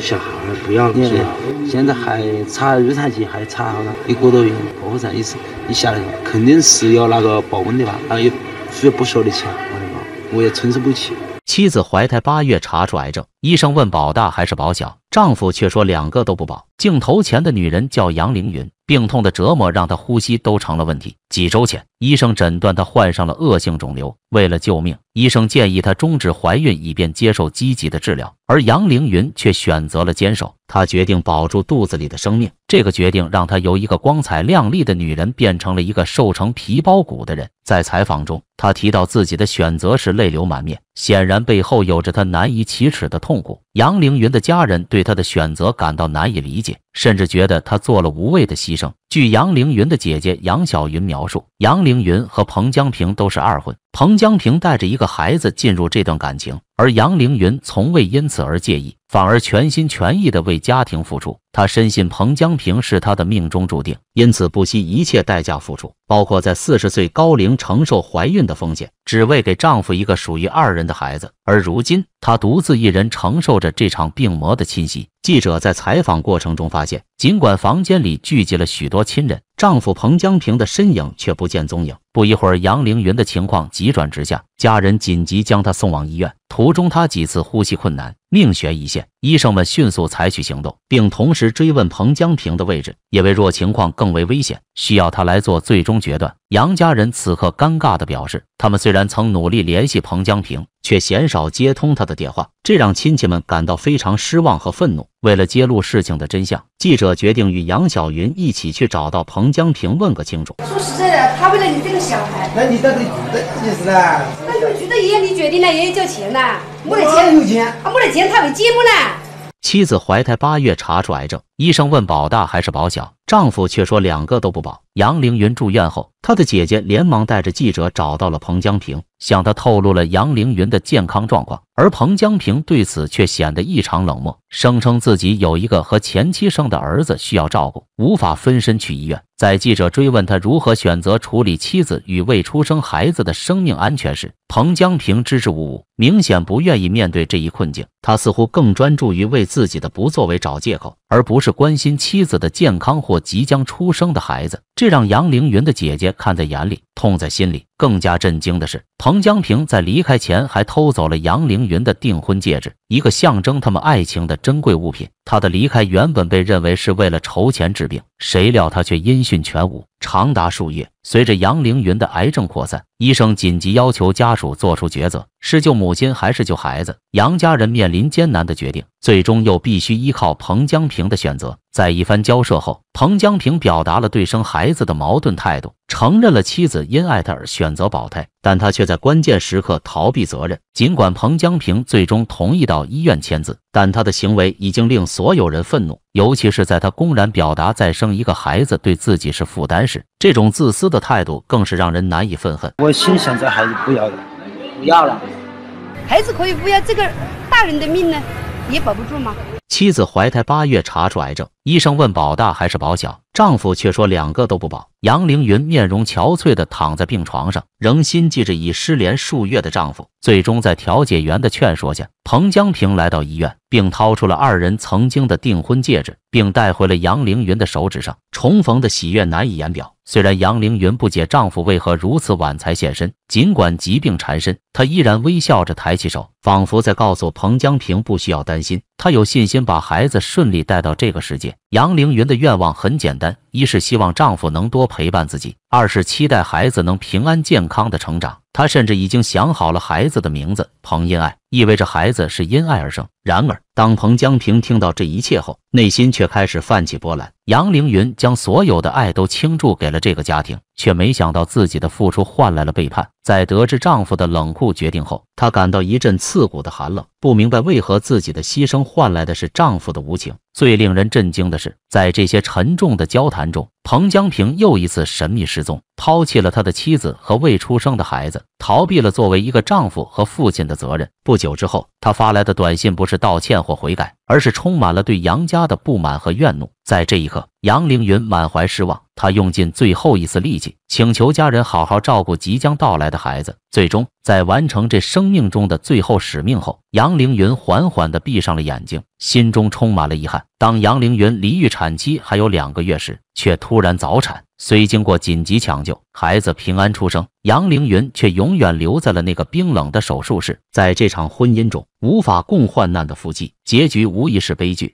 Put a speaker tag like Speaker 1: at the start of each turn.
Speaker 1: 小孩不要了，现在还差预产期还差好多一个多月，剖腹产一次，一下来肯定是要那个保温的吧？那又需要不少的钱，我的妈，我也承受不起。妻子怀胎八月查出癌症，医生问保大还是保小，丈夫却说两个都不保。镜头前的女人叫杨凌云，病痛的折磨让她呼吸都成了问题。几周前，医生诊断她患上了恶性肿瘤，为了救命。医生建议她终止怀孕，以便接受积极的治疗，而杨凌云却选择了坚守。她决定保住肚子里的生命，这个决定让她由一个光彩亮丽的女人变成了一个瘦成皮包骨的人。在采访中，她提到自己的选择是泪流满面，显然背后有着她难以启齿的痛苦。杨凌云的家人对她的选择感到难以理解，甚至觉得她做了无谓的牺牲。据杨凌云的姐姐杨晓云描述，杨凌云和彭江平都是二婚，彭江平带着一个。孩子进入这段感情，而杨凌云从未因此而介意。反而全心全意地为家庭付出，她深信彭江平是她的命中注定，因此不惜一切代价付出，包括在四十岁高龄承受怀孕的风险，只为给丈夫一个属于二人的孩子。而如今，她独自一人承受着这场病魔的侵袭。记者在采访过程中发现，尽管房间里聚集了许多亲人，丈夫彭江平的身影却不见踪影。不一会儿，杨凌云的情况急转直下，家人紧急将她送往医院，途中她几次呼吸困难。命悬一线，医生们迅速采取行动，并同时追问彭江平的位置，因为若情况更为危险，需要他来做最终决断。杨家人此刻尴尬地表示，他们虽然曾努力联系彭江平，却鲜少接通他的电话，这让亲戚们感到非常失望和愤怒。为了揭露事情的真相，记者决定与杨晓云一起去找到彭江平问个清楚。说实在的，他为了你这个小孩，那你到底什的意思啊？爷爷，你决定了，爷爷交钱呐。没得钱有钱，啊，没得钱他会寂寞呢。妻子怀胎八月查出癌症，医生问保大还是保小？丈夫却说两个都不保。杨凌云住院后，她的姐姐连忙带着记者找到了彭江平，向他透露了杨凌云的健康状况。而彭江平对此却显得异常冷漠，声称自己有一个和前妻生的儿子需要照顾，无法分身去医院。在记者追问他如何选择处理妻子与未出生孩子的生命安全时，彭江平支支吾吾，明显不愿意面对这一困境。他似乎更专注于为自己的不作为找借口。而不是关心妻子的健康或即将出生的孩子，这让杨凌云的姐姐看在眼里，痛在心里。更加震惊的是，彭江平在离开前还偷走了杨凌云的订婚戒指，一个象征他们爱情的珍贵物品。他的离开原本被认为是为了筹钱治病，谁料他却音讯全无，长达数月。随着杨凌云的癌症扩散，医生紧急要求家属做出抉择：是救母亲还是救孩子？杨家人面临艰难的决定，最终又必须依靠彭江平的选择。在一番交涉后，彭江平表达了对生孩子的矛盾态度，承认了妻子因爱他而选择保胎，但他却在关键时刻逃避责任。尽管彭江平最终同意到医院签字，但他的行为已经令所有人愤怒，尤其是在他公然表达再生一个孩子对自己是负担时，这种自私的态度更是让人难以愤恨。我心想，这孩子不要了，不要了，孩子可以不要，这个大人的命呢，也保不住吗？妻子怀胎八月查出癌症。医生问保大还是保小，丈夫却说两个都不保。杨凌云面容憔悴地躺在病床上，仍心记着已失联数月的丈夫。最终在调解员的劝说下，彭江平来到医院，并掏出了二人曾经的订婚戒指，并带回了杨凌云的手指上。重逢的喜悦难以言表。虽然杨凌云不解丈夫为何如此晚才现身，尽管疾病缠身，她依然微笑着抬起手，仿佛在告诉彭江平不需要担心，她有信心把孩子顺利带到这个世界。杨凌云的愿望很简单：一是希望丈夫能多陪伴自己；二是期待孩子能平安健康的成长。她甚至已经想好了孩子的名字——彭英爱。意味着孩子是因爱而生。然而，当彭江平听到这一切后，内心却开始泛起波澜。杨凌云将所有的爱都倾注给了这个家庭，却没想到自己的付出换来了背叛。在得知丈夫的冷酷决定后，她感到一阵刺骨的寒冷，不明白为何自己的牺牲换来的是丈夫的无情。最令人震惊的是，在这些沉重的交谈中。彭江平又一次神秘失踪，抛弃了他的妻子和未出生的孩子，逃避了作为一个丈夫和父亲的责任。不久之后，他发来的短信不是道歉或悔改，而是充满了对杨家的不满和怨怒。在这一刻，杨凌云满怀失望，他用尽最后一丝力气，请求家人好好照顾即将到来的孩子。最终，在完成这生命中的最后使命后，杨凌云缓缓地闭上了眼睛，心中充满了遗憾。当杨凌云离预产期还有两个月时，却突然早产。虽经过紧急抢救，孩子平安出生，杨凌云却永远留在了那个冰冷的手术室。在这场婚姻中无法共患难的夫妻，结局无疑是悲剧。